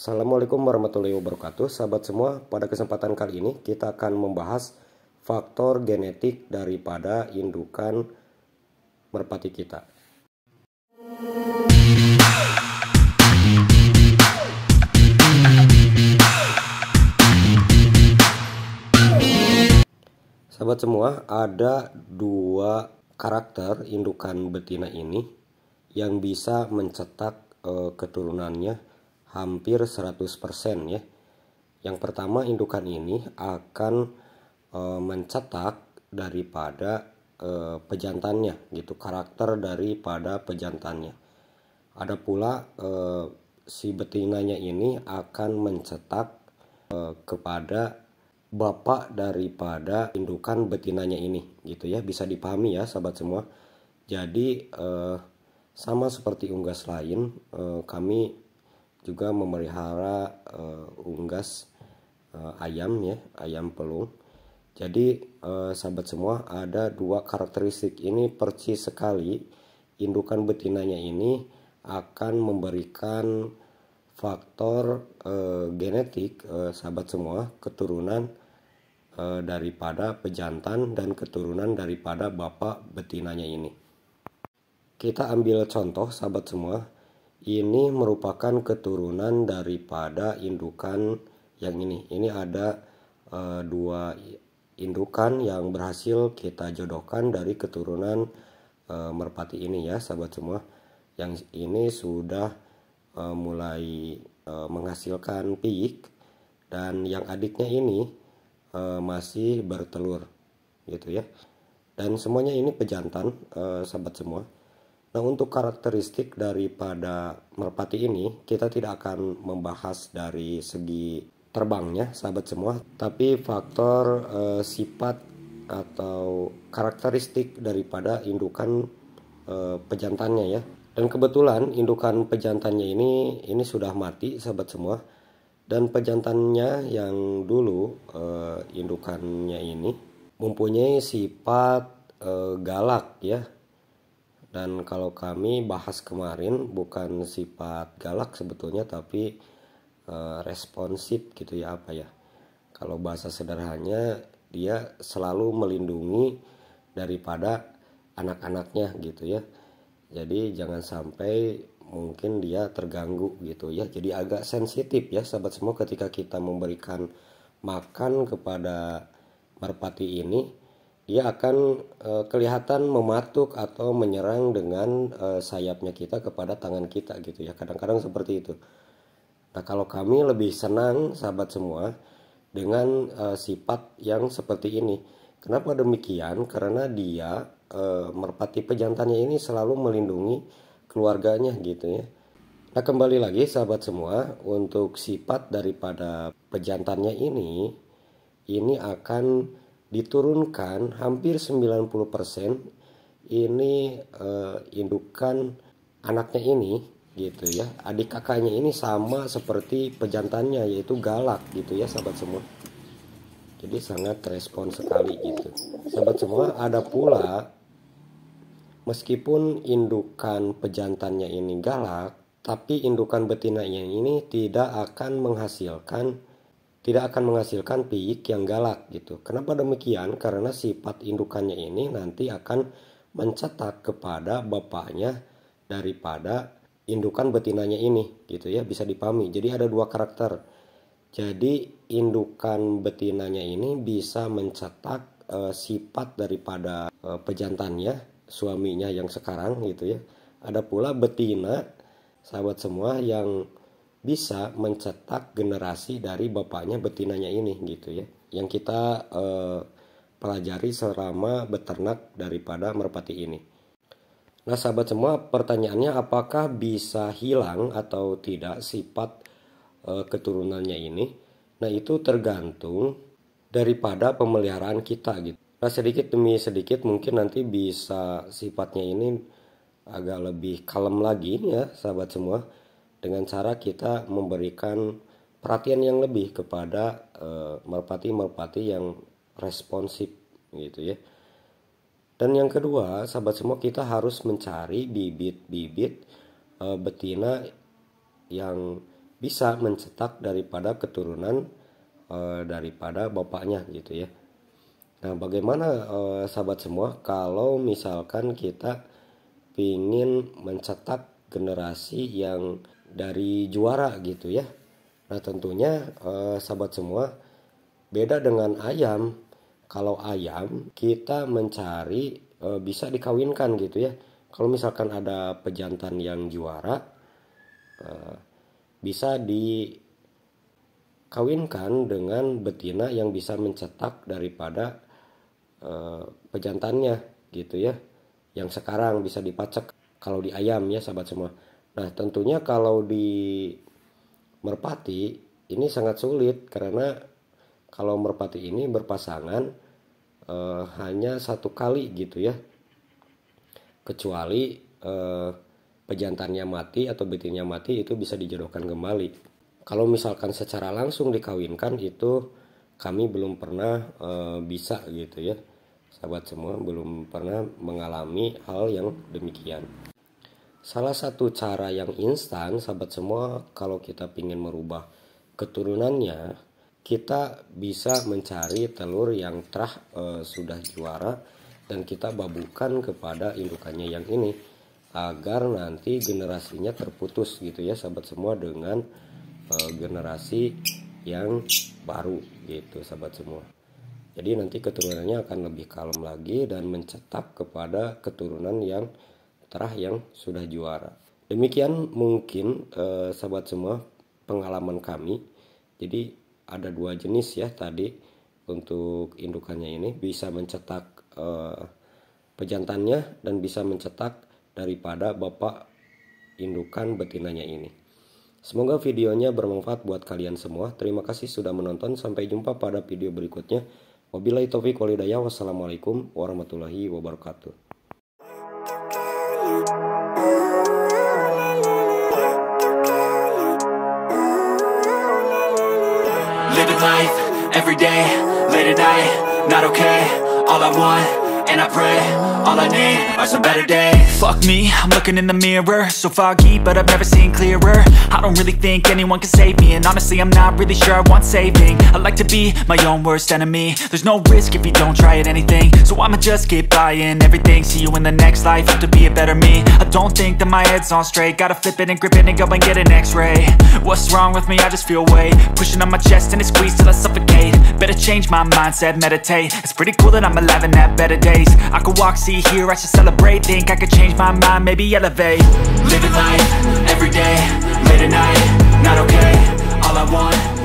Assalamualaikum warahmatullahi wabarakatuh Sahabat semua, pada kesempatan kali ini kita akan membahas faktor genetik daripada indukan merpati kita Sahabat semua, ada dua karakter indukan betina ini yang bisa mencetak e, keturunannya hampir 100% ya. Yang pertama indukan ini akan e, mencetak daripada e, pejantannya gitu, karakter daripada pejantannya. Ada pula e, si betinanya ini akan mencetak e, kepada bapak daripada indukan betinanya ini gitu ya, bisa dipahami ya sahabat semua. Jadi e, sama seperti unggas lain, e, kami juga memelihara uh, unggas uh, ayam ya ayam pelung jadi uh, sahabat semua ada dua karakteristik ini percis sekali indukan betinanya ini akan memberikan faktor uh, genetik uh, sahabat semua keturunan uh, daripada pejantan dan keturunan daripada bapak betinanya ini. Kita ambil contoh sahabat semua ini merupakan keturunan daripada indukan yang ini. Ini ada e, dua indukan yang berhasil kita jodohkan dari keturunan e, merpati ini ya, sahabat semua. Yang ini sudah e, mulai e, menghasilkan piik dan yang adiknya ini e, masih bertelur gitu ya. Dan semuanya ini pejantan, e, sahabat semua Nah, untuk karakteristik daripada merpati ini, kita tidak akan membahas dari segi terbangnya, sahabat semua, tapi faktor eh, sifat atau karakteristik daripada indukan eh, pejantannya ya. Dan kebetulan indukan pejantannya ini ini sudah mati, sahabat semua. Dan pejantannya yang dulu eh, indukannya ini mempunyai sifat eh, galak ya dan kalau kami bahas kemarin bukan sifat galak sebetulnya tapi e, responsif gitu ya apa ya. Kalau bahasa sederhananya dia selalu melindungi daripada anak-anaknya gitu ya. Jadi jangan sampai mungkin dia terganggu gitu ya. Jadi agak sensitif ya sahabat semua ketika kita memberikan makan kepada merpati ini dia akan e, kelihatan mematuk atau menyerang dengan e, sayapnya kita kepada tangan kita gitu ya kadang-kadang seperti itu nah kalau kami lebih senang sahabat semua dengan e, sifat yang seperti ini kenapa demikian karena dia e, merpati pejantannya ini selalu melindungi keluarganya gitu ya nah kembali lagi sahabat semua untuk sifat daripada pejantannya ini ini akan diturunkan hampir 90% ini eh, indukan anaknya ini gitu ya. Adik kakaknya ini sama seperti pejantannya yaitu galak gitu ya sahabat semua. Jadi sangat respon sekali gitu. Sahabat semua ada pula meskipun indukan pejantannya ini galak tapi indukan betinanya ini tidak akan menghasilkan tidak akan menghasilkan piik yang galak gitu. Kenapa demikian? Karena sifat indukannya ini nanti akan mencetak kepada bapaknya daripada indukan betinanya ini gitu ya bisa dipahami. Jadi ada dua karakter. Jadi indukan betinanya ini bisa mencetak e, sifat daripada e, pejantannya, suaminya yang sekarang gitu ya. Ada pula betina sahabat semua yang bisa mencetak generasi dari bapaknya betinanya ini gitu ya yang kita eh, pelajari selama beternak daripada merpati ini. Nah sahabat semua pertanyaannya apakah bisa hilang atau tidak sifat eh, keturunannya ini? Nah itu tergantung daripada pemeliharaan kita gitu. Nah sedikit demi sedikit mungkin nanti bisa sifatnya ini agak lebih kalem lagi ya sahabat semua dengan cara kita memberikan perhatian yang lebih kepada eh, merpati-merpati uh, yang responsif gitu ya. Dan yang kedua, sahabat semua kita harus mencari bibit-bibit uh, betina yang bisa mencetak daripada keturunan uh, daripada bapaknya gitu ya. Nah, bagaimana sahabat semua kalau misalkan kita ingin mencetak generasi yang dari juara gitu ya. Nah tentunya eh, sahabat semua beda dengan ayam. Kalau ayam kita mencari eh, bisa dikawinkan gitu ya. Kalau misalkan ada pejantan yang juara eh, bisa dikawinkan dengan betina yang bisa mencetak daripada eh, pejantannya gitu ya. Yang sekarang bisa dipacak kalau di ayam ya sahabat semua. Nah, tentunya kalau di merpati ini sangat sulit karena kalau merpati ini berpasangan eh, hanya satu kali gitu ya. Kecuali eh, pejantannya mati atau betinnya mati itu bisa dijodohkan kembali. Kalau misalkan secara langsung dikawinkan itu kami belum pernah eh, bisa gitu ya. Sahabat semua belum pernah mengalami hal yang demikian. Salah satu cara yang instan, sahabat semua, kalau kita ingin merubah keturunannya, kita bisa mencari telur yang terah e, sudah juara dan kita babukan kepada indukannya yang ini agar nanti generasinya terputus gitu ya sahabat semua dengan e, generasi yang baru gitu sahabat semua. Jadi nanti keturunannya akan lebih kalem lagi dan mencetak kepada keturunan yang terah yang sudah juara. Demikian mungkin eh, sahabat semua pengalaman kami. Jadi ada dua jenis ya tadi untuk indukannya ini bisa mencetak eh, pejantannya dan bisa mencetak daripada bapak indukan betinanya ini. Semoga videonya bermanfaat buat kalian semua. Terima kasih sudah menonton. Sampai jumpa pada video berikutnya. Wabillahi taufiq walhidayah. Wassalamualaikum warahmatullahi wabarakatuh. life, every day, late at night, not okay All I want and I pray All I need are some better days Fuck me, I'm looking in the mirror So foggy, but I've never seen clearer I don't really think anyone can save me And honestly, I'm not really sure I want saving I like to be my own worst enemy There's no risk if you don't try at anything So I'ma just get buying everything See you in the next life, have to be a better me I don't think that my head's on straight Gotta flip it and grip it and go and get an x-ray What's wrong with me? I just feel weight Pushing on my chest and it squeezes till I suffocate Better change my mindset, meditate It's pretty cool that I'm alive and have better days I could walk, see, hear, I should celebrate Think I could change my mind, maybe elevate Living life, everyday, late at night Not okay, all I want